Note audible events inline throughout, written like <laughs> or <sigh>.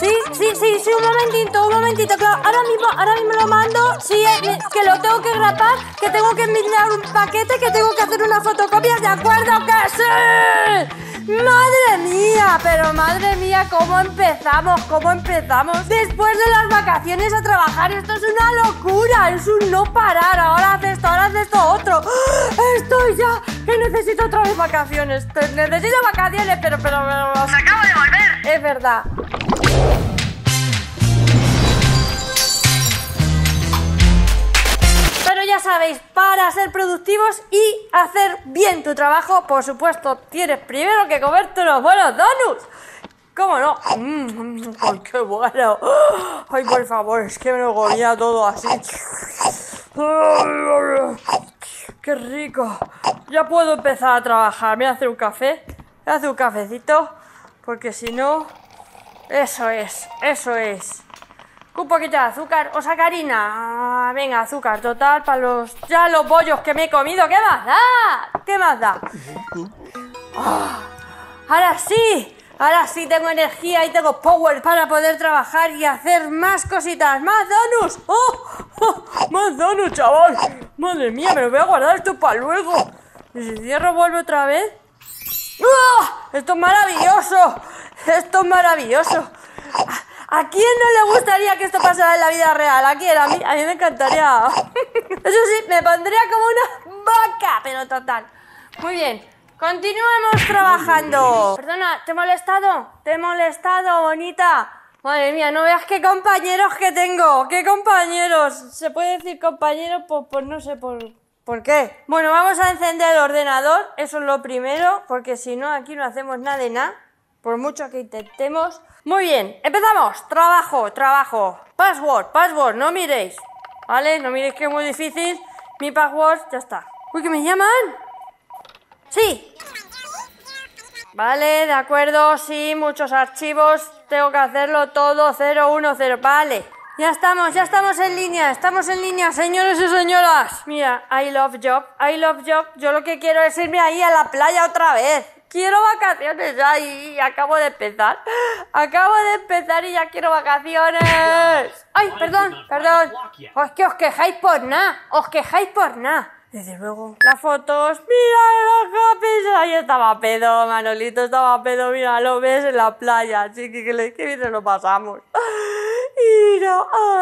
Sí, sí, sí, sí, un momentito, un momentito, claro. Ahora mismo, ahora mismo lo mando. Sí, eh, que lo tengo que grabar que tengo que enviar un paquete, que tengo que hacer una fotocopia, ¿de acuerdo? ¡Que sí! ¡Madre mía! Pero madre mía, ¿cómo empezamos? ¿Cómo empezamos? Después de las vacaciones a trabajar, esto es una locura, es un no parar. Ahora haces esto, ahora haces esto, otro. ¡Ah! Estoy ya, que necesito otra vez vacaciones. Necesito vacaciones, pero, pero, Me acabo de volver. Es verdad. Pero ya sabéis, para ser productivos y hacer bien tu trabajo, por supuesto, tienes primero que comerte unos buenos donuts. ¿Cómo no? ¡Ay, mm, mm, qué bueno! ¡Ay, por favor! Es que me lo comía todo así. ¡Qué rico! Ya puedo empezar a trabajar. Me voy a hacer un café. Me voy un cafecito. Porque si no... Eso es, eso es. Un poquito de azúcar o sacarina. Ah, venga, azúcar, total, para los. Ya los bollos que me he comido, ¿qué más da? ¿Qué más da? Ah, ahora sí, ahora sí tengo energía y tengo power para poder trabajar y hacer más cositas. ¡Más donuts! ¡Oh! oh, oh! más donuts, chaval! Madre mía, me lo voy a guardar esto para luego. ¿Y si cierro, vuelve otra vez? ¡Ah! ¡Esto es maravilloso! Esto es maravilloso. ¿A, quién no le gustaría que esto pasara en la vida real? ¿A quién? A mí, a mí me encantaría. <laughs> Eso sí, me pondría como una boca, pero total. Muy bien. Continuamos trabajando. Perdona, ¿te he molestado? ¿Te he molestado, bonita? Madre mía, no veas qué compañeros que tengo. ¿Qué compañeros? ¿Se puede decir compañero? por no sé por, por qué. Bueno, vamos a encender el ordenador. Eso es lo primero, porque si no, aquí no hacemos nada de nada por mucho que intentemos. Muy bien, empezamos. Trabajo, trabajo. Password, password, no miréis. ¿Vale? No miréis que es muy difícil. Mi password, ya está. Uy, que me llaman. Sí. Vale, de acuerdo, sí, muchos archivos. Tengo que hacerlo todo 010. Vale. Ya estamos, ya estamos en línea, estamos en línea, señores y señoras. Mira, I love job, I love job. Yo lo que quiero es irme ahí a la playa otra vez quiero vacaciones ya y acabo de empezar. Acabo de empezar y ya quiero vacaciones. Ay, perdón, perdón. Os pues que os quejáis por nada, os quejáis por nada. Desde luego. Las fotos, mira los copies. Ahí estaba pedo, Manolito estaba pedo, mira, lo ves en la playa, chiqui, que, que bien nos lo pasamos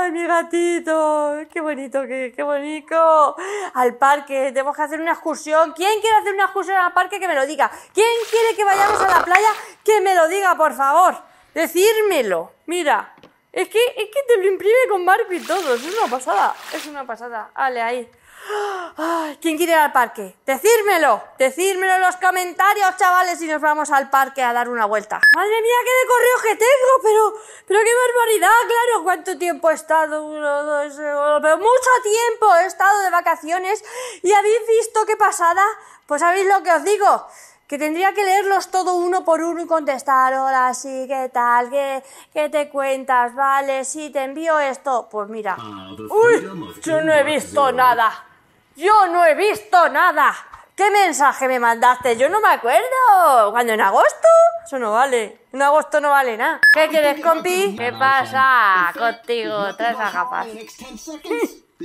ay, mi gatito, qué bonito, qué, bonito. Al parque, tenemos que hacer una excursión. ¿Quién quiere hacer una excursión al parque? Que me lo diga. ¿Quién quiere que vayamos a la playa? Que me lo diga, por favor. Decírmelo. Mira, es que, que te lo imprime con marco y todo. Es una pasada, es una pasada. ale ahí. ¡Ah! ¿Quién quiere ir al parque? Decírmelo, decírmelo en los comentarios, chavales, y nos vamos al parque a dar una vuelta. Madre mía, qué de correo que tengo, pero, pero qué barbaridad, claro, cuánto tiempo he estado, uno, dos, eh, pero mucho tiempo he estado de vacaciones y habéis visto qué pasada, pues sabéis lo que os digo que tendría que leerlos todo uno por uno y contestar, hola, sí, ¿qué tal? ¿Qué, qué te cuentas? Vale, Si te envío esto. Pues mira, ah, uy, yo no he visto nada. Yo no he visto nada. ¿Qué mensaje me mandaste? Yo no me acuerdo. ¿Cuándo? ¿En agosto? Eso no vale. En agosto no vale nada. ¿Qué quieres, compi? ¿Qué pasa contigo? Traes <laughs>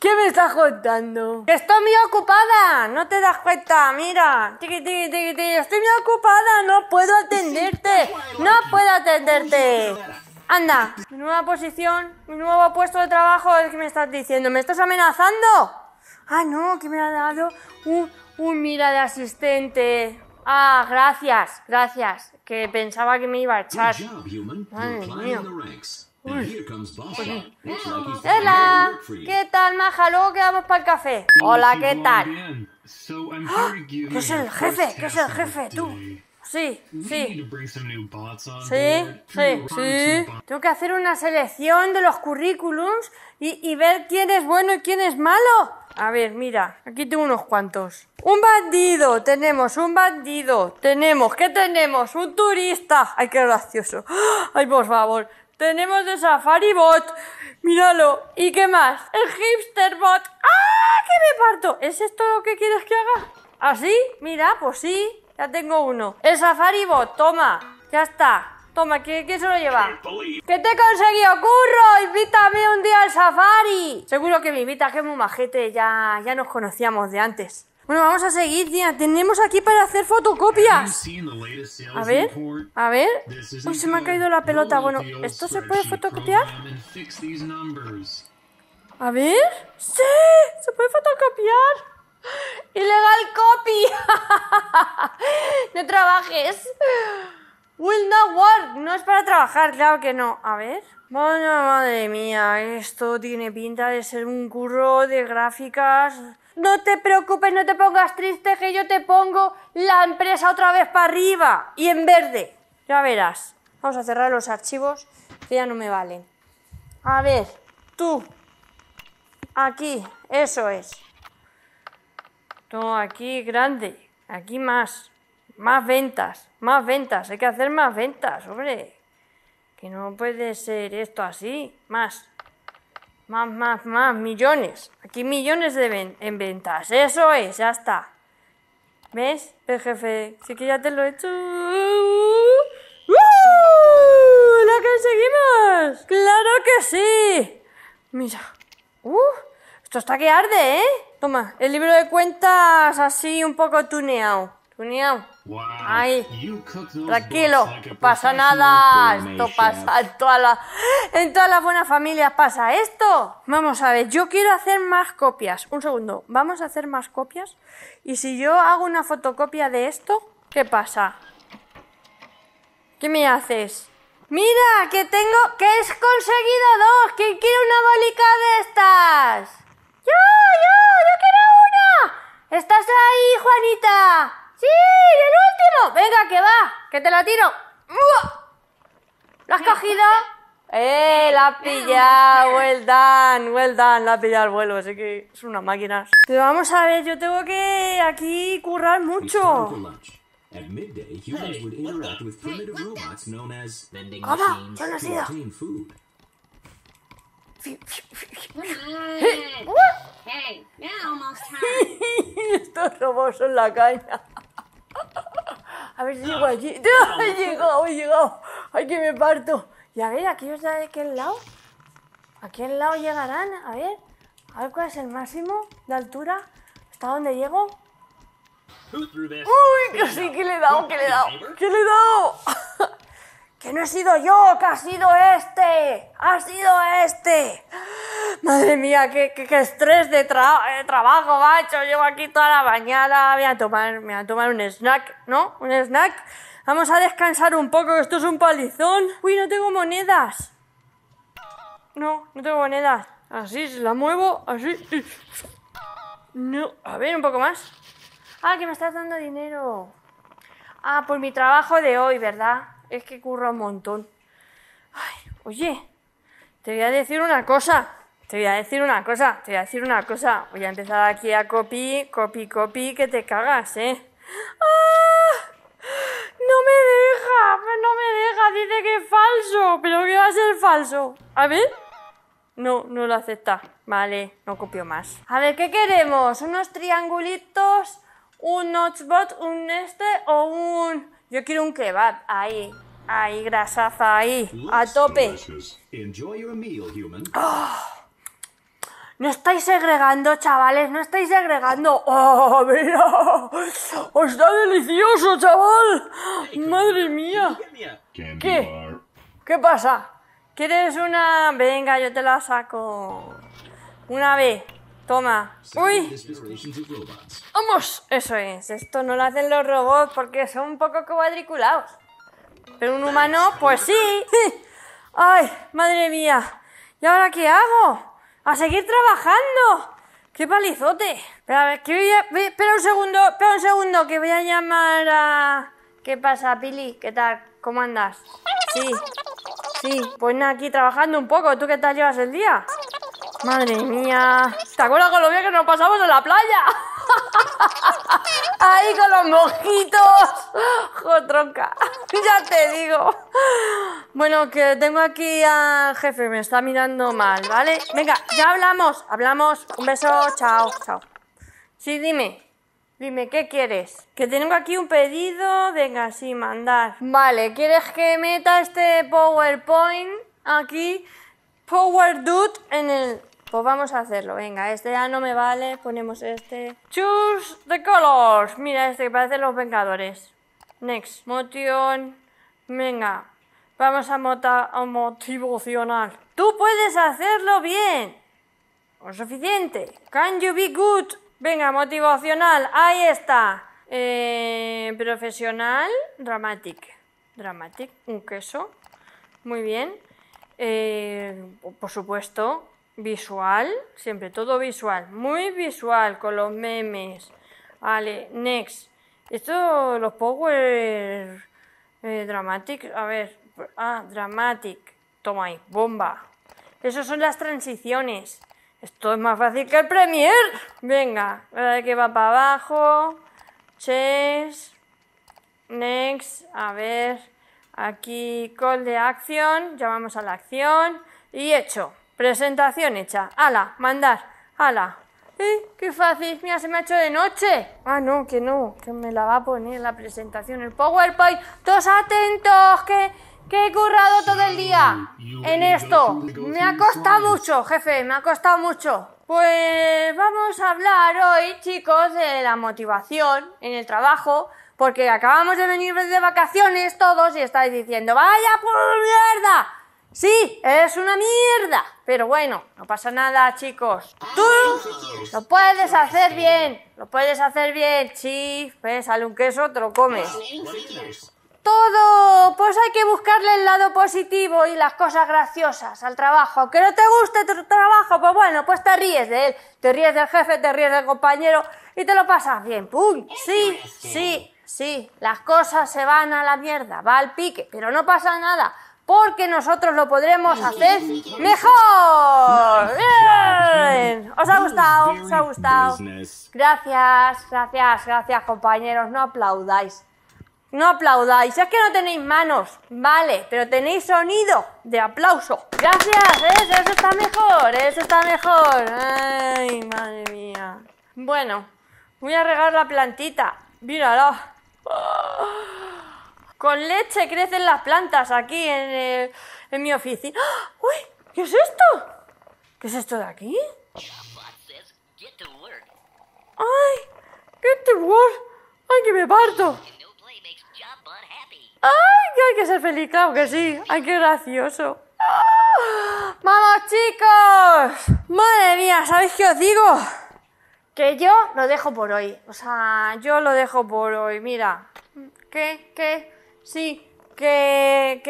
¿Qué me estás contando? estoy muy ocupada, no te das cuenta, mira. Estoy muy ocupada, no puedo atenderte. No puedo atenderte. Anda, mi nueva posición, mi nuevo puesto de trabajo, ¿qué me estás diciendo? ¿Me estás amenazando? Ah, no, que me ha dado un, un mira de asistente. Ah, gracias, gracias. Que pensaba que me iba a echar. Hola, ¿qué tal, Maja? Luego quedamos para ¡Ah! el café. Hola, ¿qué tal? ¿Qué es el jefe? ¿Qué es el jefe? Tú. Sí, sí. Sí, sí, sí. Tengo que hacer una selección de los currículums y, y ver quién es bueno y quién es malo. A ver, mira, aquí tengo unos cuantos. Un bandido, tenemos un bandido, tenemos, ¿qué tenemos? Un turista. Ay, qué gracioso. <gasps> Ay, por favor. Tenemos El Safari Bot. Míralo. ¿Y qué más? El hipster bot. ¡Ah! ¡Qué me parto! ¿Es esto lo que quieres que haga? ¿Así? ¿Ah, mira, pues sí. Ya tengo uno. El Safari Bot, toma. Ya está. Toma, ¿qué, se lo lleva? ¿Qué te he conseguido, curro! ¡Invítame un día al safari! Seguro que me invita que es muy majete, ya, ya nos conocíamos de antes. Bueno, vamos a seguir, tía. Tenemos aquí para hacer fotocopias. A ver, a ver. Uy, se me ha caído la pelota. Bueno, ¿esto se puede fotocopiar? A ver. ¡Sí! ¡Se puede fotocopiar! ¡Ilegal copy! <laughs> ¡No trabajes! Will not work. No es para trabajar, claro que no. A ver. Bueno, madre mía, esto tiene pinta de ser un curro de gráficas. No te preocupes, no te pongas triste, que yo te pongo la empresa otra vez para arriba y en verde. Ya verás. Vamos a cerrar los archivos que ya no me valen. A ver, tú. Aquí, eso es. Todo aquí grande. Aquí más. Más ventas. Más ventas, hay que hacer más ventas, hombre. Que no puede ser esto así. Más. Más, más, más. Millones. Aquí millones de en ventas. Eso es, ya está. ¿Ves? El jefe, sí que ya te lo he hecho. ¡Uh! ¡La conseguimos! ¡Claro que sí! Mira. ¡Uh! Esto está que arde, ¿eh? Toma, el libro de cuentas así un poco tuneado. Tuneado. Ay, tranquilo, no pasa nada. Esto pasa en, en todas las buenas familias. ¿Pasa esto? Vamos a ver, yo quiero hacer más copias. Un segundo, vamos a hacer más copias. Y si yo hago una fotocopia de esto, ¿qué pasa? ¿Qué me haces? ¡Mira! ¡Que tengo! ¡Que he conseguido dos! ¿Quién quiere una bolica de estas? ¡Yo! ¡Yo! ¡Yo quiero una! ¡Estás ahí, Juanita! ¡Sí! ¡El último! ¡Venga, que va! ¡Que te la tiro! ¿La has cogido? ¡Eh! ¡La has pillado! ¡Well done! ¡Well done! La has pillado al vuelo, así que es una máquina. Pero vamos a ver, yo tengo que aquí currar mucho. At midday, humans hey, would interact with primitive hey, robots known as vending machines to obtain food. <laughs> Hey, now almost <laughs> time. Estos robots son la caña a ver si llego aquí he llegado, he llegado. Ay, que me parto. Y a ver, aquí os da de aquel lado. ¿A qué lado llegarán? A ver, a ver cuál es el máximo de altura. ¿Hasta dónde llego? ¡Uy! Casi que le he dado, que le he dado, que le he dado. <laughs> que no he sido yo, que ha sido este. Ha sido este. Madre mía, qué, estrés de, eh, trabajo, macho. Llevo aquí toda la mañana, voy a tomar, voy a tomar un snack, ¿no? Un snack. Vamos a descansar un poco, esto es un palizón. Uy, no tengo monedas. No, no tengo monedas. Así, se la muevo, así. No, a ver, un poco más. Ah, que me estás dando dinero. Ah, por mi trabajo de hoy, ¿verdad? Es que curro un montón. oye, te voy a decir una cosa. Te voy a decir una cosa, te voy a decir una cosa. Voy a empezar aquí a copy, copy, copy, que te cagas, ¿eh? ¡Ah! No me deja, no me deja, dice que es falso, pero qué va a ser falso. A ver. No, no lo acepta. Vale, no copio más. A ver, ¿qué queremos? ¿Unos triangulitos? ¿Un notchbot? ¿Un este? ¿O un...? Yo quiero un kebab. Ahí, ahí, grasaza, ahí. A tope. No estáis segregando, chavales, no estáis segregando. ¡Oh, mira! ¡Está delicioso, chaval! ¡Madre mía! ¿Qué? ¿Qué pasa? ¿Quieres una? Venga, yo te la saco. Una B. Toma. ¡Uy! ¡Vamos! Eso es. Esto no lo hacen los robots porque son un poco cuadriculados. Pero un humano, pues sí. <laughs> ¡Ay, madre mía! ¿Y ahora qué hago? ¡A seguir trabajando! ¡Qué palizote! Espera, un segundo, espera un segundo, que voy a llamar a... ¿Qué pasa, Pili? ¿Qué tal? ¿Cómo andas? Sí, sí, pues nada, aquí trabajando un poco. ¿Tú qué tal llevas el día? Madre mía. ¿Te acuerdas, Colombia, que nos pasamos en la playa? <laughs> Ahí con los mojitos. Jo, <laughs> Ya te digo. Bueno, que tengo aquí al jefe, me está mirando mal, ¿vale? Venga, ya hablamos. Hablamos. Un beso, chao, chao. Sí, dime. Dime, ¿qué quieres? Que tengo aquí un pedido. Venga, sí, mandar. Vale, ¿quieres que meta este PowerPoint aquí? Power Dude en el pues vamos a hacerlo, venga, este ya no me vale, ponemos este. Choose the colors. Mira este que parece los Vengadores. Next, motion. Venga, vamos a, mota motivacional. Tú puedes hacerlo bien. lo suficiente. Can you be good? Venga, motivacional, ahí está. Eh, profesional, dramatic. Dramatic, un queso. Muy bien. Eh, por supuesto, visual, siempre todo visual, muy visual con los memes. Vale, next. Esto, los Power eh, Dramatic, a ver, ah, Dramatic, toma ahí, bomba. Esas son las transiciones. Esto es más fácil que el Premier. Venga, verdad que va para abajo. Chess. Next. A ver. Aquí call de acción. Llamamos a la acción. Y hecho. Presentación hecha. ¡Hala! mandar. Ala. ¡Eh, ¡Qué fácil! Mira, se me ha hecho de noche. Ah, no, que no, que me la va a poner la presentación, el PowerPoint. Todos atentos, que, que he currado todo el día en esto. Me ha costado mucho, jefe, me ha costado mucho. Pues vamos a hablar hoy, chicos, de la motivación en el trabajo, porque acabamos de venir de vacaciones todos y estáis diciendo, vaya por mierda Sí, es una mierda. Pero bueno, no pasa nada, chicos. Tú lo puedes hacer bien. Lo puedes hacer bien. Sí, pues sale un queso, te lo comes. Todo, pues hay que buscarle el lado positivo y las cosas graciosas al trabajo. Aunque no te guste tu trabajo, pues bueno, pues te ríes de él. Te ríes del jefe, te ríes del compañero y te lo pasas bien. ¡Pum! Sí, sí, sí. Las cosas se van a la mierda, va al pique, pero no pasa nada porque nosotros lo podremos hacer mejor. ¿Os ha gustado? ¿Os ha gustado? Gracias, gracias, gracias compañeros. No aplaudáis. No aplaudáis. Es que no tenéis manos, vale, pero tenéis sonido de aplauso. Gracias, ¿eh? eso, está mejor, ¿eh? eso está mejor. Ay, madre mía. Bueno, voy a regar la plantita. Mírala. Con leche crecen las plantas aquí en, el, mi oficina. ¡Ah! ¡Uy! ¿Qué es esto? ¿Qué es esto de aquí? ¡Ay! ¡Get to ¡Ay, que me parto! ¡Ay, que hay que ser feliz! ¡Claro que sí! ¡Ay, qué gracioso! ¡Ah! ¡Vamos, chicos! ¡Madre mía! ¿Sabéis qué os digo? Que yo lo dejo por hoy. O sea, yo lo dejo por hoy. Mira. ¿Qué? ¿Qué? Sí, que,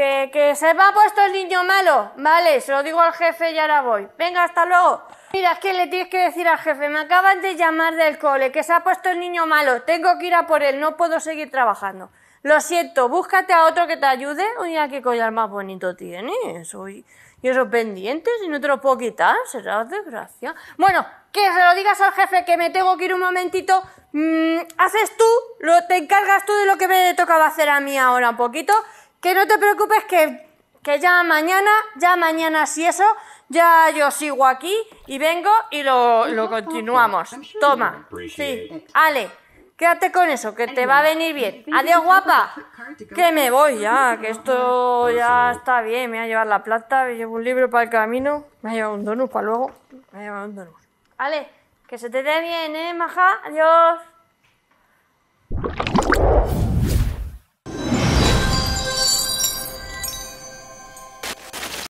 se va ha puesto el niño malo. Vale, se lo digo al jefe y ahora voy. Venga, hasta luego. Mira, es que le tienes que decir al jefe, me acaban de llamar del cole, que se ha puesto el niño malo, tengo que ir a por él, no puedo seguir trabajando. Lo siento, búscate a otro que te ayude. Oye, qué collar más bonito tienes. Soy y esos pendientes, y no te los puedo quitar, será desgracia. Bueno, que se lo digas al jefe que me tengo que ir un momentito. Mm, haces tú, lo, te encargas tú de lo que me tocaba hacer a mí ahora un poquito. Que no te preocupes que, que ya mañana, ya mañana si eso, ya yo sigo aquí y vengo y lo, lo continuamos. Toma. Sí. Ale. Quédate con eso, que te va a venir bien. Adiós, guapa. Que me voy ya, que esto ya está bien. Me voy a llevar la plata, me llevo un libro para el camino, me ha llevado un donut para luego. Me ha llevado un donut. Vale, que se te dé bien, ¿eh, maja? Adiós.